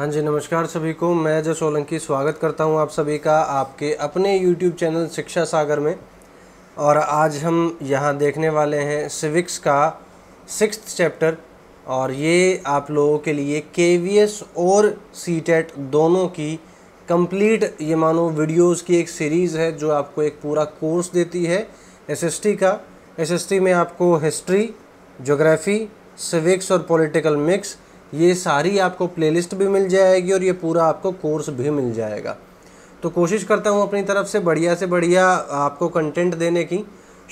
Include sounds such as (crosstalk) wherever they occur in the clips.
हाँ जी नमस्कार सभी को मैं जय सोलंकी स्वागत करता हूँ आप सभी का आपके अपने YouTube चैनल शिक्षा सागर में और आज हम यहाँ देखने वाले हैं सिविक्स का सिक्स चैप्टर और ये आप लोगों के लिए के और सी e दोनों की कंप्लीट ये मानो वीडियोस की एक सीरीज़ है जो आपको एक पूरा कोर्स देती है एस का एस में आपको हिस्ट्री जोग्राफ़ी सिविक्स और पॉलिटिकल मिक्स ये सारी आपको प्लेलिस्ट भी मिल जाएगी और ये पूरा आपको कोर्स भी मिल जाएगा तो कोशिश करता हूँ अपनी तरफ से बढ़िया से बढ़िया आपको कंटेंट देने की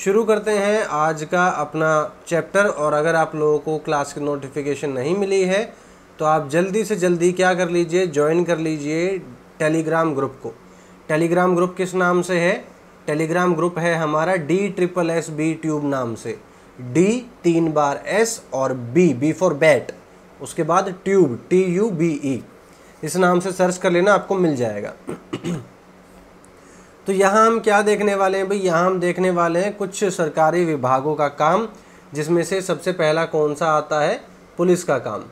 शुरू करते हैं आज का अपना चैप्टर और अगर आप लोगों को क्लास की नोटिफिकेशन नहीं मिली है तो आप जल्दी से जल्दी क्या कर लीजिए ज्वाइन कर लीजिए टेलीग्राम ग्रुप को टेलीग्राम ग्रुप किस नाम से है टेलीग्राम ग्रुप है हमारा D triple S B tube नाम से डी तीन बार एस और बी बी फॉर बैट उसके बाद tube T U B E इस नाम से सर्च कर लेना आपको मिल जाएगा तो यहाँ हम क्या देखने वाले हैं भाई यहाँ हम देखने वाले हैं कुछ सरकारी विभागों का काम जिसमें से सबसे पहला कौन सा आता है पुलिस का काम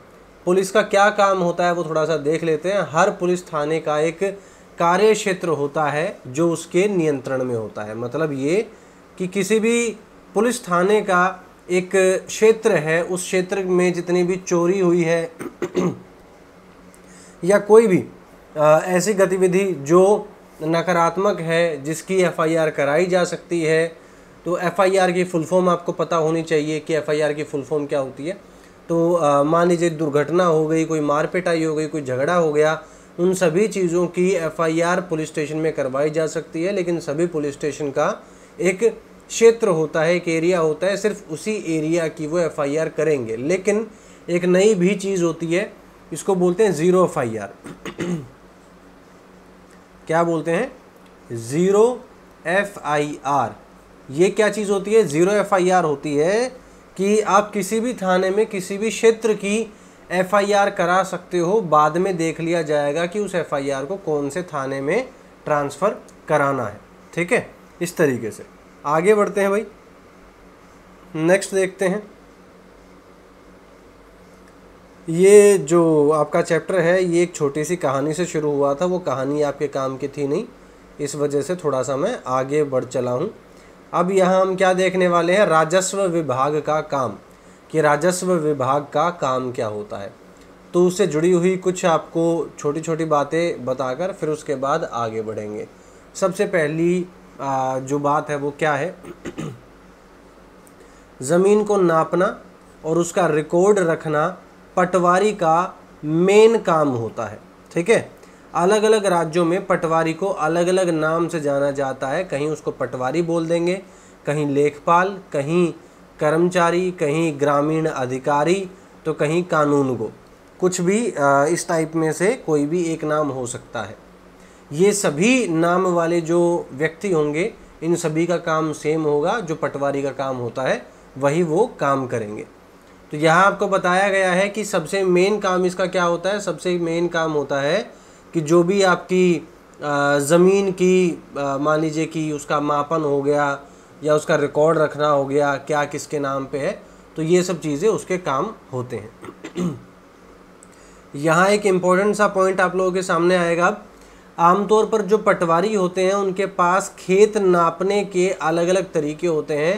पुलिस का क्या काम होता है वो थोड़ा सा देख लेते हैं हर पुलिस थाने का एक कार्य क्षेत्र होता है जो उसके नियंत्रण में होता है मतलब ये कि किसी भी पुलिस थाने का एक क्षेत्र है उस क्षेत्र में जितनी भी चोरी हुई है या कोई भी ऐसी गतिविधि जो नकारात्मक है जिसकी एफआईआर कराई जा सकती है तो एफआईआर की फुल फॉर्म आपको पता होनी चाहिए कि एफआईआर की फुल फॉर्म क्या होती है तो मान लीजिए दुर्घटना हो गई कोई आई हो गई कोई झगड़ा हो गया उन सभी चीज़ों की एफआईआर पुलिस स्टेशन में करवाई जा सकती है लेकिन सभी पुलिस स्टेशन का एक क्षेत्र होता है एक एरिया होता है सिर्फ उसी एरिया की वो एफआईआर करेंगे लेकिन एक नई भी चीज़ होती है इसको बोलते हैं ज़ीरो एफआईआर (clears throat) क्या बोलते हैं ज़ीरो एफआईआर ये क्या चीज़ होती है ज़ीरो एफआईआर होती है कि आप किसी भी थाने में किसी भी क्षेत्र की एफआईआर करा सकते हो बाद में देख लिया जाएगा कि उस एफ को कौन से थाने में ट्रांसफ़र कराना है ठीक है इस तरीके से आगे बढ़ते हैं भाई नेक्स्ट देखते हैं ये जो आपका चैप्टर है ये एक छोटी सी कहानी से शुरू हुआ था वो कहानी आपके काम की थी नहीं इस वजह से थोड़ा सा मैं आगे बढ़ चला हूँ अब यहाँ हम क्या देखने वाले हैं राजस्व विभाग का काम कि राजस्व विभाग का काम क्या होता है तो उससे जुड़ी हुई कुछ आपको छोटी छोटी बातें बताकर फिर उसके बाद आगे बढ़ेंगे सबसे पहली जो बात है वो क्या है ज़मीन को नापना और उसका रिकॉर्ड रखना पटवारी का मेन काम होता है ठीक है अलग अलग राज्यों में पटवारी को अलग अलग नाम से जाना जाता है कहीं उसको पटवारी बोल देंगे कहीं लेखपाल कहीं कर्मचारी कहीं ग्रामीण अधिकारी तो कहीं कानून को कुछ भी इस टाइप में से कोई भी एक नाम हो सकता है ये सभी नाम वाले जो व्यक्ति होंगे इन सभी का काम सेम होगा जो पटवारी का काम होता है वही वो काम करेंगे तो यहाँ आपको बताया गया है कि सबसे मेन काम इसका क्या होता है सबसे मेन काम होता है कि जो भी आपकी ज़मीन की मान लीजिए कि उसका मापन हो गया या उसका रिकॉर्ड रखना हो गया क्या किसके नाम पे है तो ये सब चीज़ें उसके काम होते हैं (clears throat) यहाँ एक इम्पोर्टेंट सा पॉइंट आप लोगों के सामने आएगा अब आमतौर पर जो पटवारी होते हैं उनके पास खेत नापने के अलग अलग तरीके होते हैं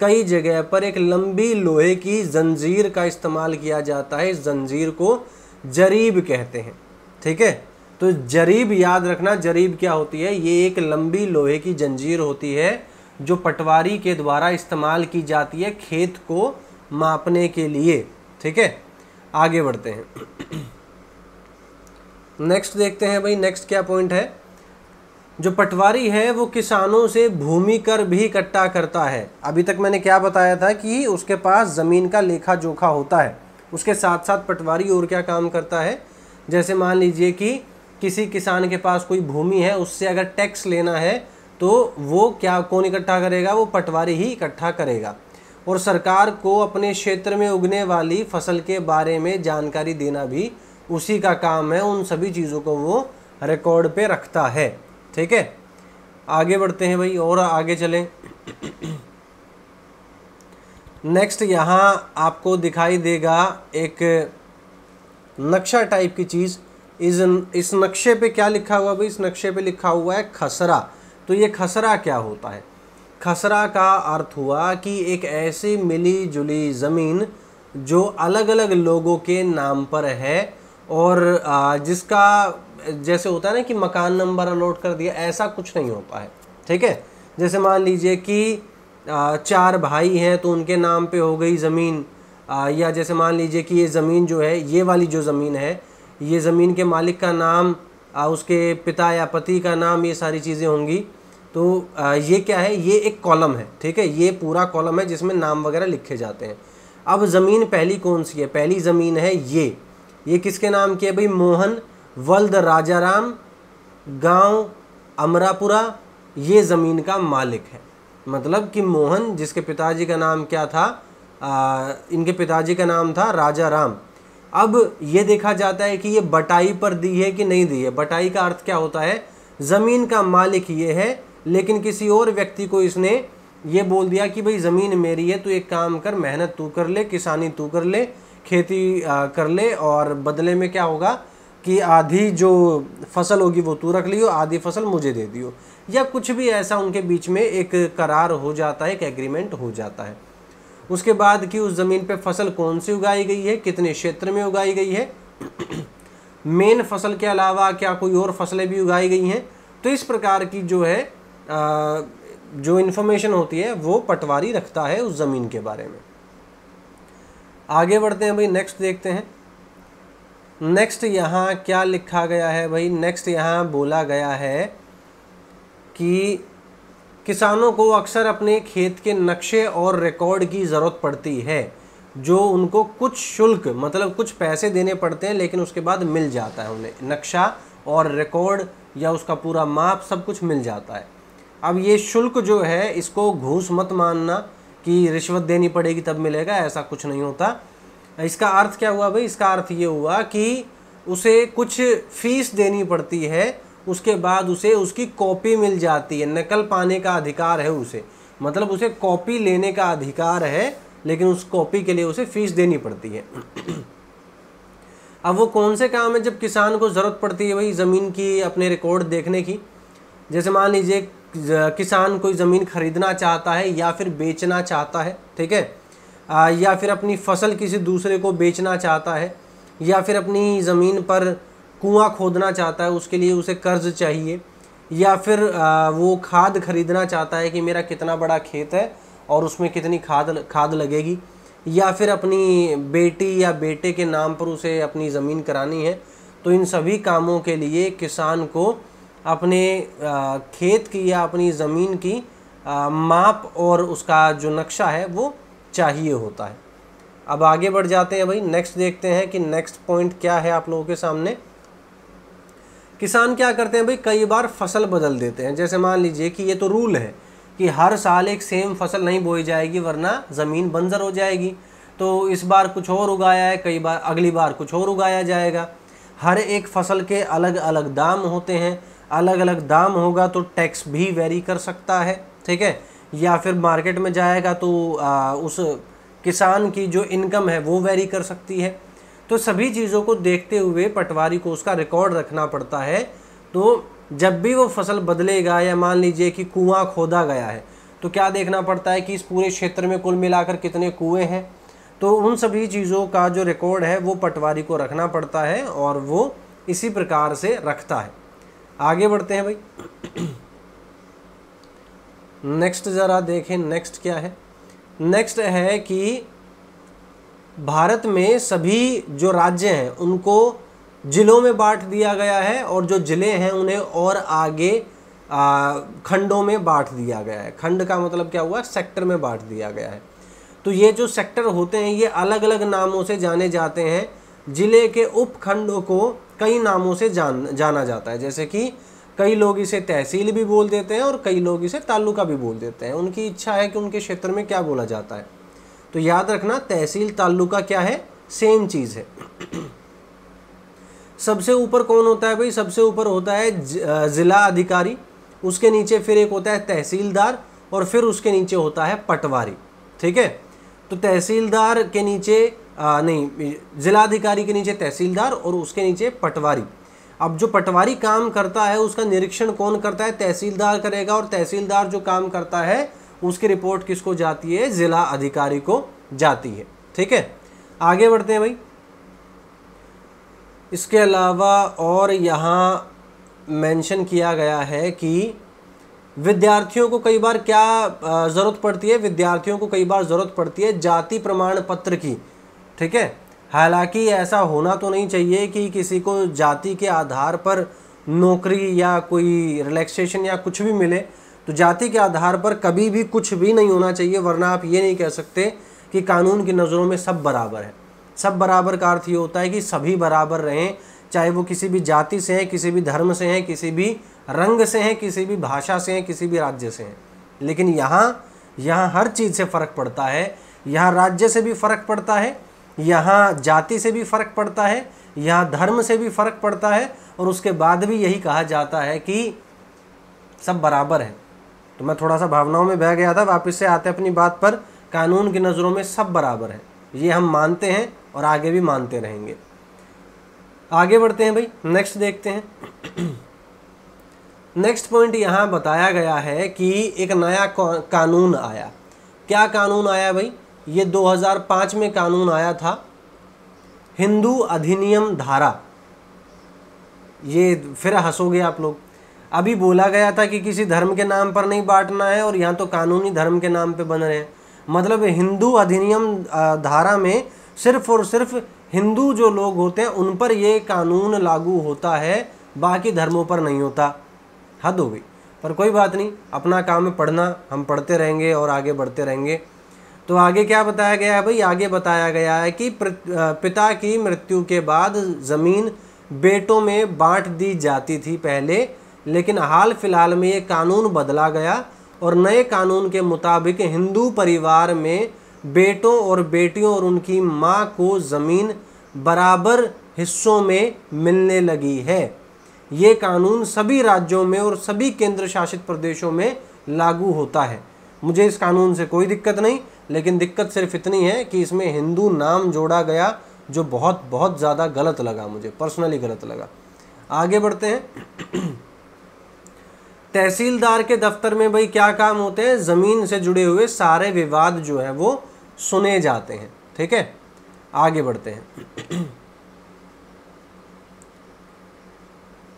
कई जगह पर एक लंबी लोहे की जंजीर का इस्तेमाल किया जाता है इस जंजीर को जरीब कहते हैं ठीक है तो जरीब याद रखना जरीब क्या होती है ये एक लंबी लोहे की जंजीर होती है जो पटवारी के द्वारा इस्तेमाल की जाती है खेत को मापने के लिए ठीक है आगे बढ़ते हैं नेक्स्ट देखते हैं भाई नेक्स्ट क्या पॉइंट है जो पटवारी है वो किसानों से भूमि कर भी इकट्ठा करता है अभी तक मैंने क्या बताया था कि उसके पास ज़मीन का लेखा जोखा होता है उसके साथ साथ पटवारी और क्या काम करता है जैसे मान लीजिए कि किसी किसान के पास कोई भूमि है उससे अगर टैक्स लेना है तो वो क्या कौन इकट्ठा करेगा वो पटवारी ही इकट्ठा करेगा और सरकार को अपने क्षेत्र में उगने वाली फसल के बारे में जानकारी देना भी उसी का काम है उन सभी चीज़ों को वो रिकॉर्ड पे रखता है ठीक है आगे बढ़ते हैं भाई और आगे चलें नेक्स्ट यहाँ आपको दिखाई देगा एक नक्शा टाइप की चीज़ इस इस नक्शे पे क्या लिखा हुआ भाई इस नक्शे पे लिखा हुआ है खसरा तो ये खसरा क्या होता है खसरा का अर्थ हुआ कि एक ऐसी मिली जुली ज़मीन जो अलग अलग लोगों के नाम पर है और जिसका जैसे होता है ना कि मकान नंबर अलॉट कर दिया ऐसा कुछ नहीं होता है ठीक है जैसे मान लीजिए कि चार भाई हैं तो उनके नाम पे हो गई ज़मीन या जैसे मान लीजिए कि ये ज़मीन जो है ये वाली जो ज़मीन है ये ज़मीन के मालिक का नाम उसके पिता या पति का नाम ये सारी चीज़ें होंगी तो ये क्या है ये एक कॉलम है ठीक है ये पूरा कॉलम है जिसमें नाम वगैरह लिखे जाते हैं अब ज़मीन पहली कौन सी है पहली ज़मीन है ये ये किसके नाम की है भाई मोहन वल्द राजाराम गांव अमरापुरा ये ज़मीन का मालिक है मतलब कि मोहन जिसके पिताजी का नाम क्या था आ, इनके पिताजी का नाम था राजा राम अब ये देखा जाता है कि ये बटाई पर दी है कि नहीं दी है बटाई का अर्थ क्या होता है ज़मीन का मालिक ये है लेकिन किसी और व्यक्ति को इसने ये बोल दिया कि भाई ज़मीन मेरी है तू एक काम कर मेहनत तू कर ले किसानी तू कर ले खेती कर ले और बदले में क्या होगा कि आधी जो फसल होगी वो तू रख लियो आधी फसल मुझे दे दियो या कुछ भी ऐसा उनके बीच में एक करार हो जाता है एक एग्रीमेंट हो जाता है उसके बाद कि उस ज़मीन पे फसल कौन सी उगाई गई है कितने क्षेत्र में उगाई गई है मेन (clears throat) फसल के अलावा क्या कोई और फसलें भी उगाई गई हैं तो इस प्रकार की जो है आ, जो इन्फॉर्मेशन होती है वो पटवारी रखता है उस ज़मीन के बारे में आगे बढ़ते हैं भाई नेक्स्ट देखते हैं नेक्स्ट यहाँ क्या लिखा गया है भाई नेक्स्ट यहाँ बोला गया है कि किसानों को अक्सर अपने खेत के नक्शे और रिकॉर्ड की ज़रूरत पड़ती है जो उनको कुछ शुल्क मतलब कुछ पैसे देने पड़ते हैं लेकिन उसके बाद मिल जाता है उन्हें नक्शा और रिकॉर्ड या उसका पूरा माप सब कुछ मिल जाता है अब ये शुल्क जो है इसको घूस मत मानना कि रिश्वत देनी पड़ेगी तब मिलेगा ऐसा कुछ नहीं होता इसका अर्थ क्या हुआ भाई इसका अर्थ ये हुआ कि उसे कुछ फीस देनी पड़ती है उसके बाद उसे उसकी कॉपी मिल जाती है नकल पाने का अधिकार है उसे मतलब उसे कॉपी लेने का अधिकार है लेकिन उस कॉपी के लिए उसे फीस देनी पड़ती है अब वो कौन से काम है जब किसान को ज़रूरत पड़ती है भाई ज़मीन की अपने रिकॉर्ड देखने की जैसे मान लीजिए किसान कोई ज़मीन खरीदना चाहता है या फिर बेचना चाहता है ठीक है या फिर अपनी फसल किसी दूसरे को बेचना चाहता है या फिर अपनी ज़मीन पर कुआं खोदना चाहता है उसके लिए उसे कर्ज चाहिए या फिर वो खाद खरीदना चाहता है कि मेरा कितना बड़ा खेत है और उसमें कितनी खाद खाद लगेगी या फिर अपनी बेटी या बेटे के नाम पर उसे अपनी ज़मीन करानी है तो इन सभी कामों के लिए किसान को अपने खेत की या अपनी ज़मीन की माप और उसका जो नक्शा है वो चाहिए होता है अब आगे बढ़ जाते हैं भाई नेक्स्ट देखते हैं कि नेक्स्ट पॉइंट क्या है आप लोगों के सामने किसान क्या करते हैं भाई कई बार फसल बदल देते हैं जैसे मान लीजिए कि ये तो रूल है कि हर साल एक सेम फसल नहीं बोई जाएगी वरना ज़मीन बंजर हो जाएगी तो इस बार कुछ और उगाया है कई बार अगली बार कुछ और उगाया जाएगा हर एक फसल के अलग अलग दाम होते हैं अलग अलग दाम होगा तो टैक्स भी वेरी कर सकता है ठीक है या फिर मार्केट में जाएगा तो आ, उस किसान की जो इनकम है वो वेरी कर सकती है तो सभी चीज़ों को देखते हुए पटवारी को उसका रिकॉर्ड रखना पड़ता है तो जब भी वो फसल बदलेगा या मान लीजिए कि कुआं खोदा गया है तो क्या देखना पड़ता है कि इस पूरे क्षेत्र में कुल मिलाकर कितने कुएं हैं तो उन सभी चीज़ों का जो रिकॉर्ड है वो पटवारी को रखना पड़ता है और वो इसी प्रकार से रखता है आगे बढ़ते हैं भाई नेक्स्ट ज़रा देखें नेक्स्ट क्या है नेक्स्ट है कि भारत में सभी जो राज्य हैं उनको ज़िलों में बांट दिया गया है और जो ज़िले हैं उन्हें और आगे आ, खंडों में बांट दिया गया है खंड का मतलब क्या हुआ सेक्टर में बांट दिया गया है तो ये जो सेक्टर होते हैं ये अलग अलग नामों से जाने जाते हैं ज़िले के उपखंडों को कई नामों से जान जाना जाता है जैसे कि कई लोग इसे तहसील भी बोल देते हैं और कई लोग इसे तालुका भी बोल देते हैं उनकी इच्छा है कि उनके क्षेत्र में क्या बोला जाता है तो याद रखना तहसील ताल्लुका क्या है सेम चीज़ है (clears throat) सबसे ऊपर कौन होता है भाई सबसे ऊपर होता है ज़िला अधिकारी उसके नीचे फिर एक होता है तहसीलदार और फिर उसके नीचे होता है पटवारी ठीक है तो तहसीलदार के नीचे आ, नहीं जिलाधिकारी के नीचे तहसीलदार और उसके नीचे पटवारी अब जो पटवारी काम करता है उसका निरीक्षण कौन करता है तहसीलदार करेगा और तहसीलदार जो काम करता है उसकी रिपोर्ट किसको जाती है जिला अधिकारी को जाती है ठीक है आगे बढ़ते हैं भाई इसके अलावा और यहाँ मेंशन किया गया है कि विद्यार्थियों को कई बार क्या ज़रूरत पड़ती है विद्यार्थियों को कई बार ज़रूरत पड़ती है जाति प्रमाण पत्र की ठीक है हालांकि ऐसा होना तो नहीं चाहिए कि किसी को जाति के आधार पर नौकरी या कोई रिलैक्सेशन या कुछ भी मिले तो जाति के आधार पर कभी भी कुछ भी नहीं होना चाहिए वरना आप ये नहीं कह सकते कि कानून की नज़रों में सब बराबर है सब बराबर का अर्थ ये होता है कि सभी बराबर रहें चाहे वो किसी भी जाति से हैं किसी भी धर्म से हैं किसी भी रंग से हैं किसी भी भाषा से हैं किसी भी राज्य से हैं लेकिन यहाँ यहाँ हर चीज़ से फ़र्क पड़ता है यहाँ राज्य से भी फ़र्क पड़ता है यहाँ जाति से भी फ़र्क पड़ता है यहाँ धर्म से भी फ़र्क पड़ता है और उसके बाद भी यही कहा जाता है कि सब बराबर है तो मैं थोड़ा सा भावनाओं में बह गया था वापस से आते अपनी बात पर कानून की नज़रों में सब बराबर है ये हम मानते हैं और आगे भी मानते रहेंगे आगे बढ़ते हैं भाई नेक्स्ट देखते हैं नेक्स्ट (clears throat) पॉइंट यहाँ बताया गया है कि एक नया कानून आया क्या कानून आया भाई ये 2005 में कानून आया था हिंदू अधिनियम धारा ये फिर हंसोगे आप लोग अभी बोला गया था कि किसी धर्म के नाम पर नहीं बांटना है और यहाँ तो कानूनी धर्म के नाम पे बन रहे हैं मतलब हिंदू अधिनियम धारा में सिर्फ और सिर्फ हिंदू जो लोग होते हैं उन पर ये कानून लागू होता है बाकी धर्मों पर नहीं होता हद हो गई पर कोई बात नहीं अपना काम है पढ़ना हम पढ़ते रहेंगे और आगे बढ़ते रहेंगे तो आगे क्या बताया गया है भाई आगे बताया गया है कि पिता की मृत्यु के बाद ज़मीन बेटों में बांट दी जाती थी पहले लेकिन हाल फिलहाल में ये कानून बदला गया और नए कानून के मुताबिक हिंदू परिवार में बेटों और बेटियों और उनकी माँ को ज़मीन बराबर हिस्सों में मिलने लगी है ये कानून सभी राज्यों में और सभी केंद्र शासित प्रदेशों में लागू होता है मुझे इस कानून से कोई दिक्कत नहीं लेकिन दिक्कत सिर्फ इतनी है कि इसमें हिंदू नाम जोड़ा गया जो बहुत बहुत ज़्यादा गलत लगा मुझे पर्सनली गलत लगा आगे बढ़ते हैं तहसीलदार के दफ्तर में भाई क्या काम होते हैं ज़मीन से जुड़े हुए सारे विवाद जो है वो सुने जाते हैं ठीक है आगे बढ़ते हैं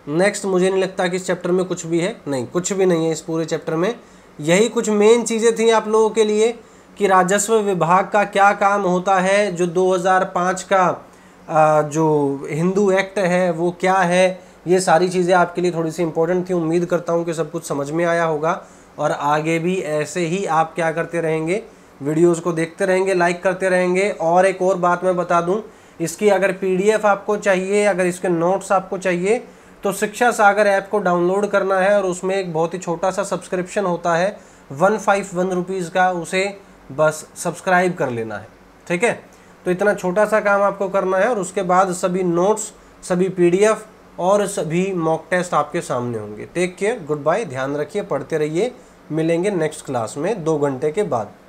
नेक्स्ट मुझे नहीं लगता कि इस चैप्टर में कुछ भी है नहीं कुछ भी नहीं है इस पूरे चैप्टर में यही कुछ मेन चीज़ें थी आप लोगों के लिए कि राजस्व विभाग का क्या काम होता है जो 2005 का जो हिंदू एक्ट है वो क्या है ये सारी चीज़ें आपके लिए थोड़ी सी इंपॉर्टेंट थी उम्मीद करता हूँ कि सब कुछ समझ में आया होगा और आगे भी ऐसे ही आप क्या करते रहेंगे वीडियोस को देखते रहेंगे लाइक करते रहेंगे और एक और बात मैं बता दूं इसकी अगर पीडीएफ आपको चाहिए अगर इसके नोट्स आपको चाहिए तो शिक्षा सागर ऐप को डाउनलोड करना है और उसमें एक बहुत ही छोटा सा सब्सक्रिप्शन होता है वन फाइव वन रुपीज़ का उसे बस सब्सक्राइब कर लेना है ठीक है तो इतना छोटा सा काम आपको करना है और उसके बाद सभी नोट्स सभी पीडीएफ और सभी मॉक टेस्ट आपके सामने होंगे टेक केयर गुड बाय ध्यान रखिए पढ़ते रहिए मिलेंगे नेक्स्ट क्लास में दो घंटे के बाद